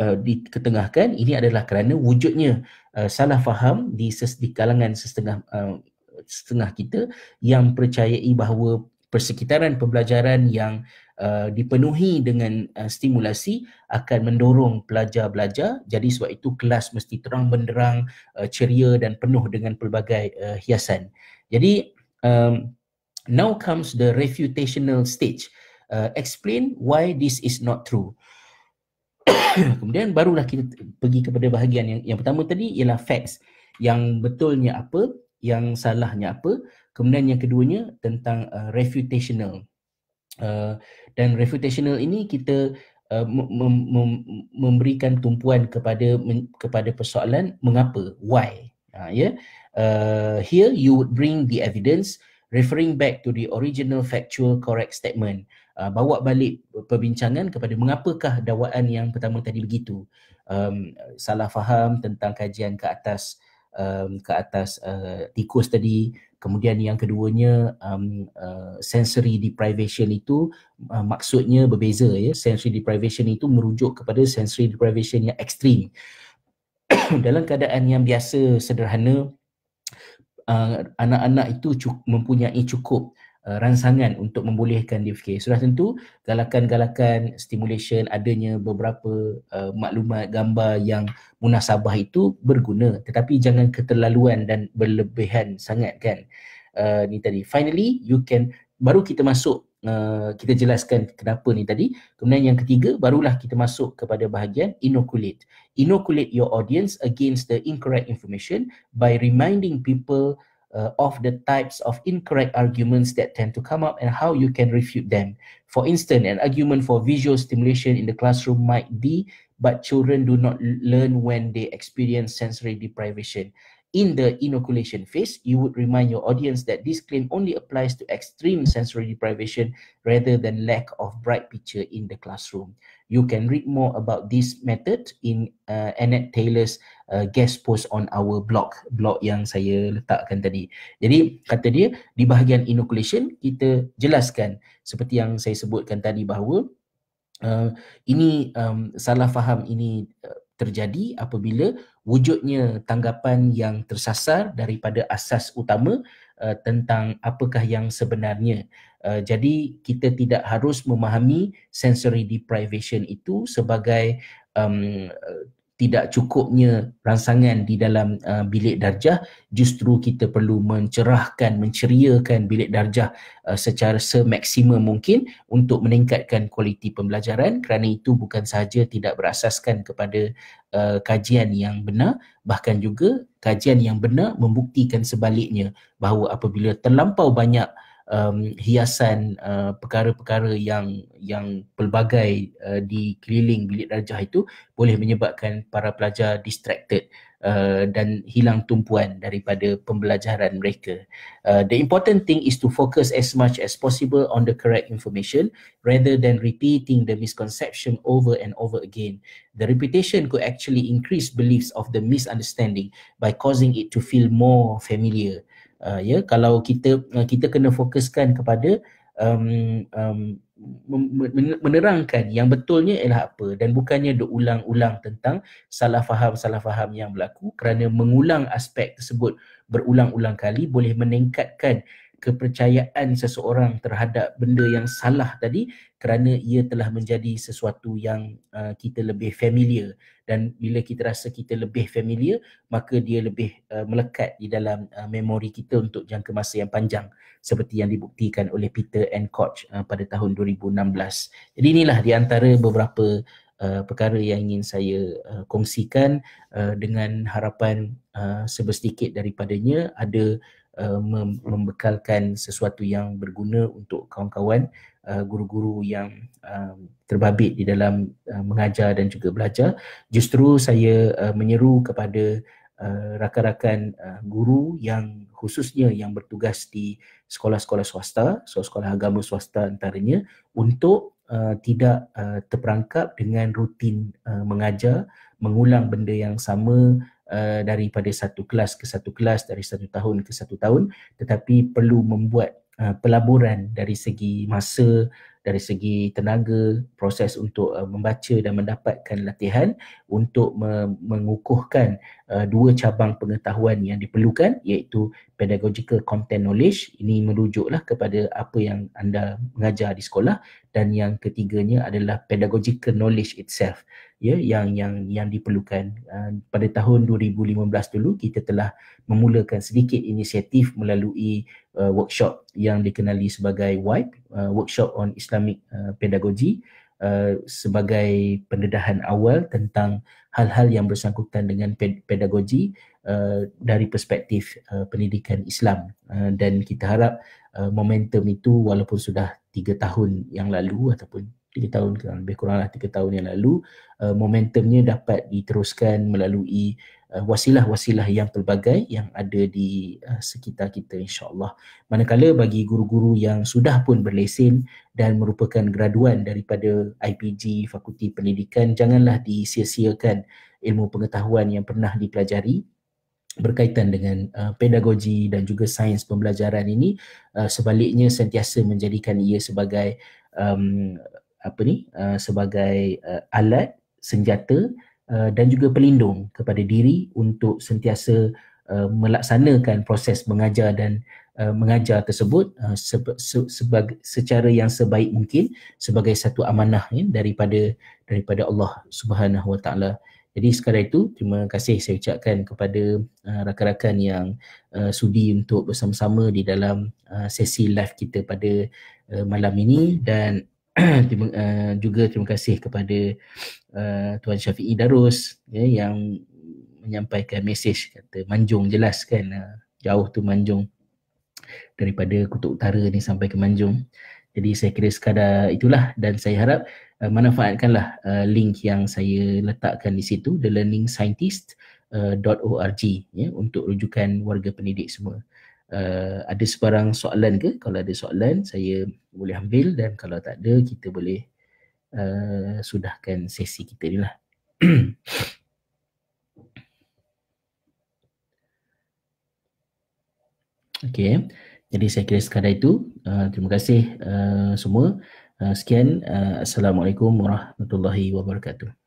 uh, eh, diketengahkan ini adalah kerana wujudnya uh, salah faham di di kalangan setengah uh, setengah kita yang percayai bahawa persekitaran pembelajaran yang Uh, dipenuhi dengan uh, stimulasi akan mendorong pelajar belajar jadi sebab itu kelas mesti terang benderang uh, ceria dan penuh dengan pelbagai uh, hiasan jadi um, now comes the refutational stage uh, explain why this is not true <coughs> Kemudian barulah kita pergi kepada bahagian yang yang pertama tadi ialah facts yang betulnya apa, yang salahnya apa. Kemudian yang keduanya tentang uh, refutational. Uh, dan refutational ini kita uh, mem- mem- memberikan tumpuan kepada kepada persoalan mengapa, why. uh, ha, Yeah. Uh, here you would bring the evidence referring back to the original factual correct statement uh, bawa balik perbincangan kepada mengapakah dakwaan yang pertama tadi begitu um, salah faham tentang kajian ke atas um, ke atas uh, tikus tadi kemudian yang keduanya um, uh, sensory deprivation itu uh, maksudnya berbeza ya sensory deprivation itu merujuk kepada sensory deprivation yang ekstrim <coughs> dalam keadaan yang biasa sederhana uh, anak-anak itu cu- mempunyai cukup uh, uh, ransangan untuk membolehkan dia fikir. Sudah tentu galakan-galakan stimulation adanya beberapa uh, maklumat gambar yang munasabah itu berguna tetapi jangan keterlaluan dan berlebihan sangat kan. Uh, ni tadi finally you can baru kita masuk uh, kita jelaskan kenapa ni tadi. Kemudian yang ketiga barulah kita masuk kepada bahagian inoculate. Inoculate your audience against the incorrect information by reminding people uh, of the types of incorrect arguments that tend to come up and how you can refute them. For instance, an argument for visual stimulation in the classroom might be, but children do not learn when they experience sensory deprivation in the inoculation phase, you would remind your audience that this claim only applies to extreme sensory deprivation rather than lack of bright picture in the classroom. You can read more about this method in uh, Annette Taylor's uh, guest post on our blog, blog yang saya letakkan tadi. Jadi, kata dia, di bahagian inoculation, kita jelaskan seperti yang saya sebutkan tadi bahawa uh, ini um, salah faham ini uh, terjadi apabila wujudnya tanggapan yang tersasar daripada asas utama uh, tentang apakah yang sebenarnya. Uh, jadi kita tidak harus memahami sensory deprivation itu sebagai um, tidak cukupnya rangsangan di dalam uh, bilik darjah justru kita perlu mencerahkan menceriakan bilik darjah uh, secara semaksimum mungkin untuk meningkatkan kualiti pembelajaran kerana itu bukan sahaja tidak berasaskan kepada uh, kajian yang benar bahkan juga kajian yang benar membuktikan sebaliknya bahawa apabila terlampau banyak um, hiasan uh, perkara-perkara yang yang pelbagai uh, di keliling bilik darjah itu boleh menyebabkan para pelajar distracted uh, dan hilang tumpuan daripada pembelajaran mereka. Uh, the important thing is to focus as much as possible on the correct information rather than repeating the misconception over and over again. The repetition could actually increase beliefs of the misunderstanding by causing it to feel more familiar uh, ya kalau kita ah, kita kena fokuskan kepada um, um, menerangkan yang betulnya ialah apa dan bukannya ulang ulang tentang salah faham-salah faham yang berlaku kerana mengulang aspek tersebut berulang-ulang kali boleh meningkatkan kepercayaan seseorang terhadap benda yang salah tadi kerana ia telah menjadi sesuatu yang uh, kita lebih familiar dan bila kita rasa kita lebih familiar maka dia lebih uh, melekat di dalam uh, memori kita untuk jangka masa yang panjang seperti yang dibuktikan oleh Peter and Koch uh, pada tahun 2016. Jadi inilah di antara beberapa uh, perkara yang ingin saya uh, kongsikan uh, dengan harapan uh, sebesedikit daripadanya ada uh, membekalkan sesuatu yang berguna untuk kawan-kawan uh, guru-guru yang um, terbabit di dalam uh, mengajar dan juga belajar justru saya uh, menyeru kepada uh, rakan-rakan uh, guru yang khususnya yang bertugas di sekolah-sekolah swasta sekolah-sekolah agama swasta antaranya untuk Uh, tidak uh, terperangkap dengan rutin uh, mengajar mengulang benda yang sama Eh, daripada satu kelas ke satu kelas, dari satu tahun ke satu tahun tetapi perlu membuat uh, pelaburan dari segi masa, dari segi tenaga, proses untuk uh, membaca dan mendapatkan latihan untuk me- mengukuhkan uh, dua cabang pengetahuan yang diperlukan iaitu pedagogical content knowledge ini merujuklah kepada apa yang anda mengajar di sekolah dan yang ketiganya adalah pedagogical knowledge itself ya yang yang yang diperlukan uh, pada tahun 2015 dulu kita telah memulakan sedikit inisiatif melalui uh, workshop yang dikenali sebagai WIPE uh, workshop on Islam Islamic uh, Pedagogy uh, sebagai pendedahan awal tentang hal-hal yang bersangkutan dengan pedagogi uh, dari perspektif uh, pendidikan Islam uh, dan kita harap uh, momentum itu walaupun sudah tiga tahun yang lalu ataupun tiga tahun lebih kuranglah tiga tahun yang lalu uh, momentumnya dapat diteruskan melalui Uh, wasilah-wasilah yang pelbagai yang ada di uh, sekitar kita insyaAllah. Manakala bagi guru-guru yang sudah pun berlesen dan merupakan graduan daripada IPG, Fakulti Pendidikan, janganlah disia ilmu pengetahuan yang pernah dipelajari berkaitan dengan uh, pedagogi dan juga sains pembelajaran ini uh, sebaliknya sentiasa menjadikan ia sebagai um, apa ni uh, sebagai uh, alat senjata Uh, dan juga pelindung kepada diri untuk sentiasa uh, melaksanakan proses mengajar dan uh, mengajar tersebut uh, se- se- sebag- secara yang sebaik mungkin sebagai satu amanah ya, daripada daripada Allah Subhanahu Wa Taala. Jadi sekadar itu terima kasih saya ucapkan kepada uh, rakan-rakan yang uh, sudi untuk bersama-sama di dalam uh, sesi live kita pada uh, malam ini dan <clears throat> terima, uh, juga terima kasih kepada uh, Tuan Syafi'i Darus ya, yang menyampaikan mesej kata Manjung jelaskan uh, eh, jauh tu Manjung daripada Kutub Utara ni sampai ke Manjung. Jadi saya kira sekadar itulah dan saya harap uh, manfaatkanlah uh, link yang saya letakkan di situ thelearningscientist.org uh, ya untuk rujukan warga pendidik semua uh, ada sebarang soalan ke? Kalau ada soalan, saya boleh ambil dan kalau tak ada, kita boleh uh, sudahkan sesi kita ni lah. <clears throat> okay, jadi saya kira sekadar itu. Uh, terima kasih uh, semua. Uh, sekian. Uh, Assalamualaikum warahmatullahi wabarakatuh.